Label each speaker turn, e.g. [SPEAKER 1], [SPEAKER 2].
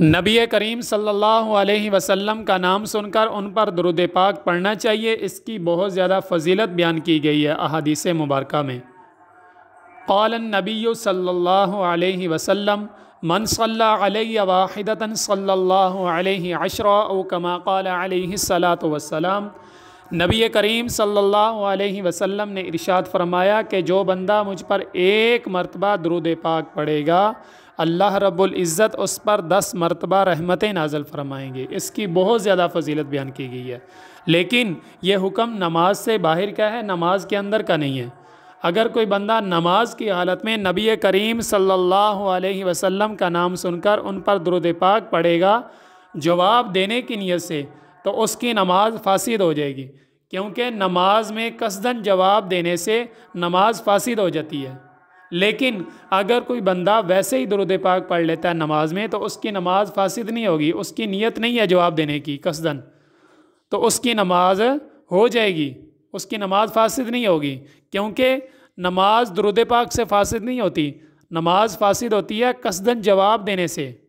[SPEAKER 1] नबी करीम सल्लल्लाहु अलैहि वसल्लम का नाम सुनकर उन पर दरुद पाक पढ़ना चाहिए इसकी बहुत ज़्यादा फजीलत बयान की गई है अहादीस मुबारक में कौलन नबी सल्लल्लाहु अलैहि वसल्लम मन सल्ला वाहिदतन सल्लल्लाहु अलैहि अशरा कमा कौल अलैहि सलात वसलाम नबी करीम सल्लल्लाहु अलैहि वसल्लम ने इरशाद फरमाया कि जो बंदा मुझ पर एक मरतबा दरुद पाक पड़ेगा अल्लाह रब्बुल इज़्ज़त उस पर दस मरतबा रहमतें नाजल फरमाएंगे इसकी बहुत ज़्यादा फजीलत बयान की गई है लेकिन यह हुक्म नमाज से बाहर का है नमाज के अंदर का नहीं है अगर कोई बंदा नमाज की हालत में नबी करीम सल्लल्लाहु अलैहि वसल्लम का नाम सुनकर उन पर दरुद पाक पड़ेगा जवाब देने की नीयत से तो उसकी नमाज फासिद हो जाएगी क्योंकि नमाज में कसदन जवाब देने से नमाज फासिद हो जाती है लेकिन अगर कोई बंदा वैसे ही दुरुद पाक पढ़ लेता है नमाज में तो उसकी नमाज फासिद नहीं होगी उसकी नीयत नहीं है जवाब देने की कसदन तो उसकी नमाज हो जाएगी उसकी नमाज फासिद नहीं होगी क्योंकि नमाज दुरुद पाक से फासिद नहीं होती नमाज फासिद होती है कसदन जवाब देने से